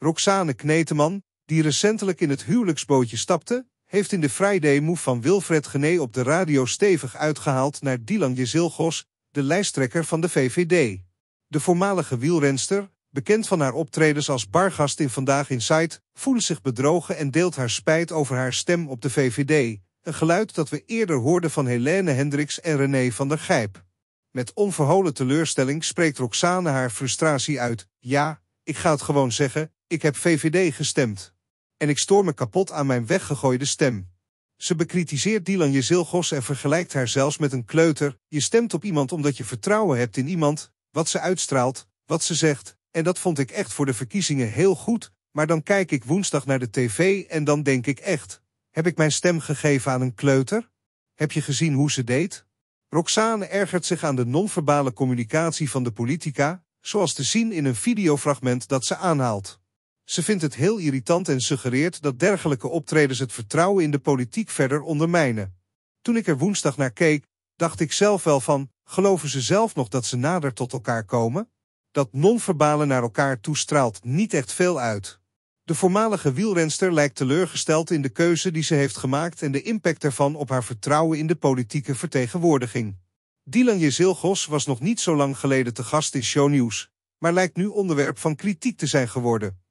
Roxane Kneteman, die recentelijk in het huwelijksbootje stapte, heeft in de Friday Move van Wilfred Gené op de radio stevig uitgehaald naar Dilan Jezilgos, de lijsttrekker van de VVD. De voormalige wielrenster, bekend van haar optredens als bargast in Vandaag Insight, voelt zich bedrogen en deelt haar spijt over haar stem op de VVD, een geluid dat we eerder hoorden van Helene Hendricks en René van der Gijp. Met onverholen teleurstelling spreekt Roxane haar frustratie uit. Ja, ik ga het gewoon zeggen, ik heb VVD gestemd. En ik stoor me kapot aan mijn weggegooide stem. Ze bekritiseert Dylan Jezilgos en vergelijkt haar zelfs met een kleuter. Je stemt op iemand omdat je vertrouwen hebt in iemand, wat ze uitstraalt, wat ze zegt. En dat vond ik echt voor de verkiezingen heel goed. Maar dan kijk ik woensdag naar de tv en dan denk ik echt. Heb ik mijn stem gegeven aan een kleuter? Heb je gezien hoe ze deed? Roxane ergert zich aan de non-verbale communicatie van de politica, zoals te zien in een videofragment dat ze aanhaalt. Ze vindt het heel irritant en suggereert dat dergelijke optredens het vertrouwen in de politiek verder ondermijnen. Toen ik er woensdag naar keek, dacht ik zelf wel van, geloven ze zelf nog dat ze nader tot elkaar komen? Dat non-verbale naar elkaar toe straalt niet echt veel uit. De voormalige wielrenster lijkt teleurgesteld in de keuze die ze heeft gemaakt en de impact ervan op haar vertrouwen in de politieke vertegenwoordiging. Dylan Jezilgos was nog niet zo lang geleden te gast in Shownieuws, maar lijkt nu onderwerp van kritiek te zijn geworden.